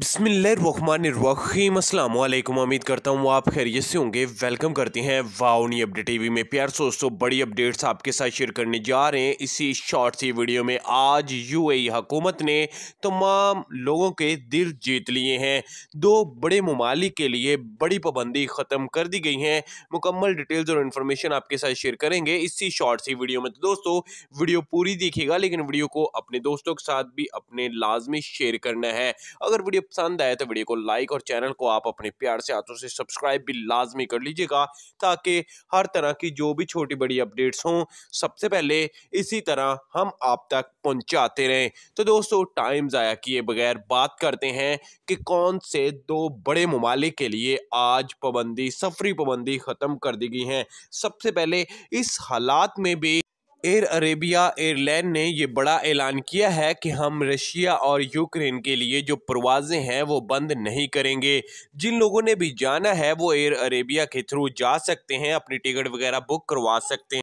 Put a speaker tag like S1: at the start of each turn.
S1: बसमीम अस्सलाम वालेकुम उम्मीद करता हूँ आप खैरियत से होंगे वेलकम करते हैं वाउनी अपडेट टीवी में प्यार दोस्तों बड़ी अपडेट्स आपके साथ शेयर करने जा रहे हैं इसी शॉर्ट सी वीडियो में आज यूएई हुकूमत ने तमाम लोगों के दिल जीत लिए हैं दो बड़े ममालिक के लिए बड़ी पाबंदी ख़त्म कर दी गई हैं मुकम्मल डिटेल्स और इन्फॉर्मेशन आपके साथ शेयर करेंगे इसी शॉर्ट सी वीडियो में तो दोस्तों वीडियो पूरी देखिएगा लेकिन वीडियो को अपने दोस्तों के साथ भी अपने लाजमी शेयर करना है अगर वीडियो वीडियो पसंद आए तो वीडियो को लाइक और चैनल को आप अपने प्यार से हाथों से सब्सक्राइब भी लाजमी कर लीजिएगा ताकि हर तरह की जो भी छोटी बड़ी अपडेट्स हों सबसे पहले इसी तरह हम आप तक पहुंचाते रहें तो दोस्तों टाइम ज़ाया किए बगैर बात करते हैं कि कौन से दो बड़े ममालिक के लिए आज पाबंदी सफरी पाबंदी ख़त्म कर दी गई हैं सबसे पहले इस हालात में भी एयर अरेबिया एयरलाइन ने ये बड़ा ऐलान किया है कि हम रशिया और यूक्रेन के लिए जो परवाज़ें हैं वो बंद नहीं करेंगे जिन लोगों ने भी जाना है वो एयर अरेबिया के थ्रू जा सकते हैं अपनी टिकट वगैरह बुक करवा सकते हैं